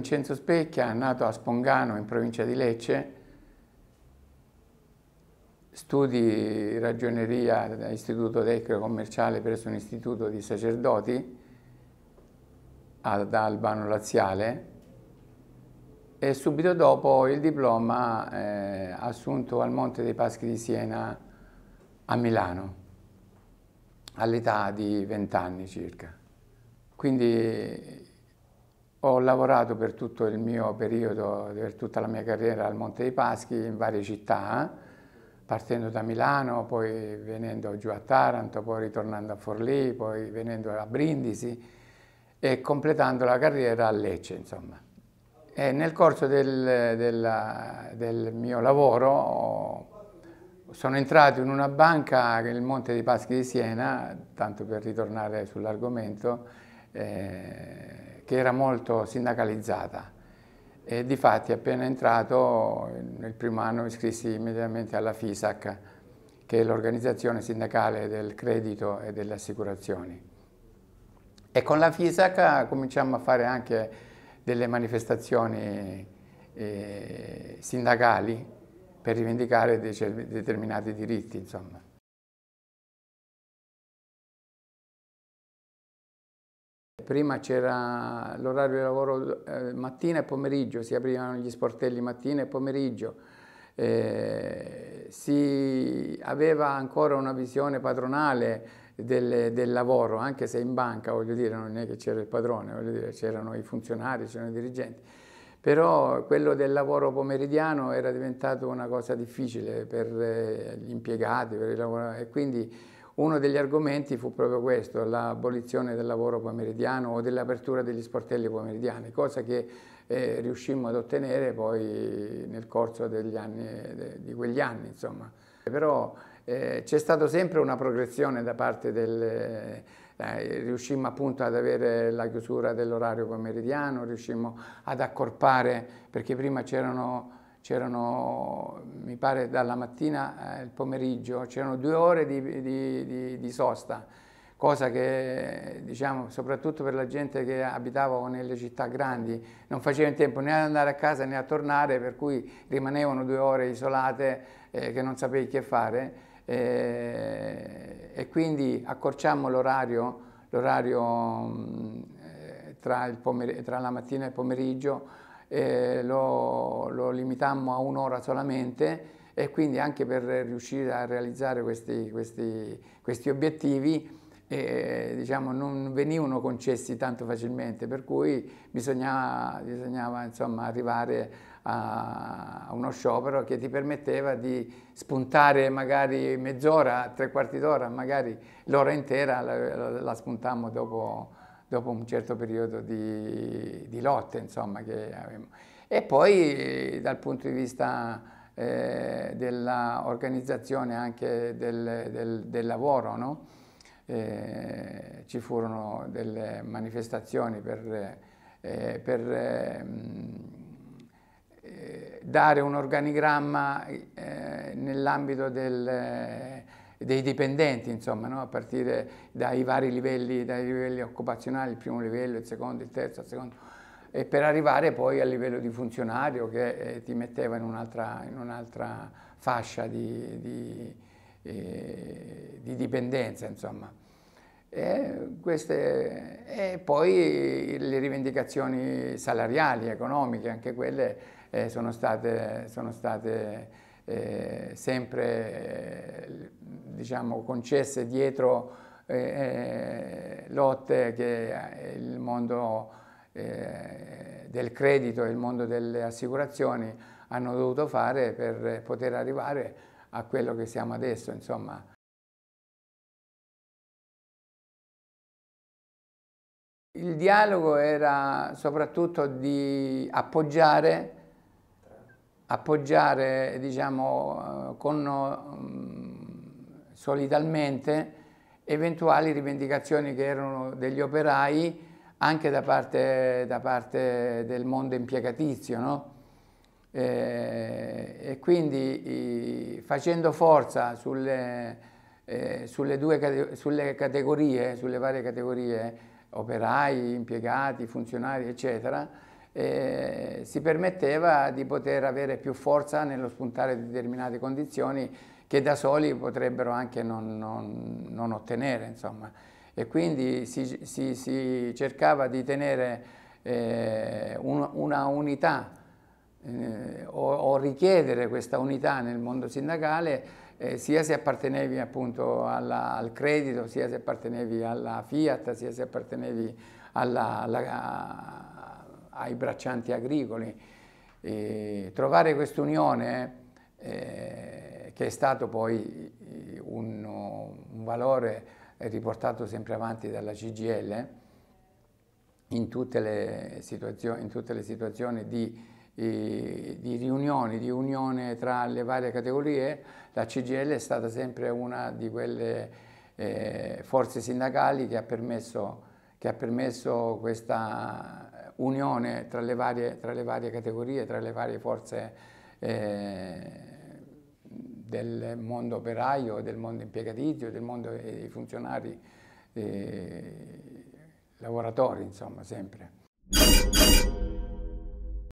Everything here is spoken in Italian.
Vincenzo Specchia, nato a Spongano in provincia di Lecce, studi ragioneria all'Istituto Tecnico Commerciale presso un istituto di sacerdoti ad Albano Laziale e subito dopo il diploma eh, assunto al Monte dei Paschi di Siena a Milano all'età di 20 anni circa. Quindi ho lavorato per tutto il mio periodo, per tutta la mia carriera al Monte dei Paschi in varie città, partendo da Milano, poi venendo giù a Taranto, poi ritornando a Forlì, poi venendo a Brindisi e completando la carriera a Lecce, insomma. E nel corso del, del, del mio lavoro sono entrato in una banca, il Monte dei Paschi di Siena, tanto per ritornare sull'argomento, eh, che era molto sindacalizzata. E difatti appena entrato, nel primo anno mi iscrissi immediatamente alla FISAC, che è l'organizzazione sindacale del credito e delle assicurazioni. E con la FISAC cominciamo a fare anche delle manifestazioni eh, sindacali per rivendicare dei, determinati diritti, insomma. prima c'era l'orario di lavoro eh, mattina e pomeriggio, si aprivano gli sportelli mattina e pomeriggio, eh, si aveva ancora una visione padronale del, del, lavoro, anche se in banca, voglio dire, non è che c'era il padrone, c'erano i funzionari, c'erano i dirigenti, però quello del lavoro pomeridiano era diventato una cosa difficile per eh, gli impiegati, per i lavoratori, e quindi uno degli argomenti fu proprio questo, l'abolizione del lavoro pomeridiano o dell'apertura degli sportelli pomeridiani, cosa che eh, riuscimmo ad ottenere poi nel corso anni, de, di quegli anni. Insomma. Però eh, c'è stata sempre una progressione da parte del... Eh, riuscimmo appunto ad avere la chiusura dell'orario pomeridiano, riuscimmo ad accorpare, perché prima c'erano c'erano, mi pare dalla mattina al eh, pomeriggio, c'erano due ore di, di, di, di, sosta, cosa che diciamo soprattutto per la gente che abitava nelle città grandi non faceva in tempo né ad andare a casa né a tornare, per cui rimanevano due ore isolate eh, che non sapevi che fare eh, e quindi accorciammo l'orario mm, eh, tra, tra la mattina e il pomeriggio eh, lo, lo, limitammo a un'ora solamente e quindi anche per riuscire a realizzare questi, questi, questi obiettivi eh, diciamo, non venivano concessi tanto facilmente, per cui bisognava, bisognava insomma, arrivare a uno sciopero che ti permetteva di spuntare magari mezz'ora, tre quarti d'ora, magari l'ora intera la, la, la spuntammo dopo dopo un certo periodo di, di lotte, insomma, che avevamo. E poi dal punto di vista eh, dell'organizzazione anche del, del, del lavoro, no? eh, ci furono delle manifestazioni per, eh, per ehm, eh, dare un organigramma eh, nell'ambito del dei dipendenti, insomma, no? a partire dai vari livelli, dai livelli occupazionali, il primo livello, il secondo, il terzo, il secondo, e per arrivare poi al livello di funzionario che eh, ti metteva in un'altra, un fascia di, di, eh, di dipendenza, insomma. E, queste, e, poi le rivendicazioni salariali, economiche, anche quelle eh, sono state, sono state eh, sempre eh, diciamo, concesse dietro eh, eh, lotte che il mondo del credito e il mondo delle assicurazioni hanno dovuto fare per poter arrivare a quello che siamo adesso, insomma. Il dialogo era soprattutto di appoggiare appoggiare diciamo, eh, con, eh, solidalmente eventuali rivendicazioni che erano degli operai anche da parte, da parte del mondo impiegatizio. No? E, eh, e quindi i, facendo forza sulle, eh, sulle, due, sulle categorie, sulle varie categorie, operai, impiegati, funzionari, eccetera, eh, si permetteva di poter avere più forza nello spuntare determinate condizioni che da soli potrebbero anche non, non, non ottenere. Insomma. E quindi si, si, si cercava di tenere eh, un, una unità eh, o, o, richiedere questa unità nel mondo sindacale eh, sia se appartenevi appunto alla, al credito, sia se appartenevi alla Fiat, sia se appartenevi alla, alla ai braccianti agricoli. E trovare quest'unione, eh, che è stato poi eh, un, un, valore riportato sempre avanti dalla CGL, in tutte le, situazio in tutte le situazioni di, eh, di riunioni, di unione tra le varie categorie, la CGL è stata sempre una di quelle eh, forze sindacali che ha permesso, che ha permesso questa unione tra le varie, tra le varie categorie, tra le varie forze eh, del mondo operaio, del mondo impiegatizio, del mondo dei eh, funzionari, eh, lavoratori, insomma, sempre.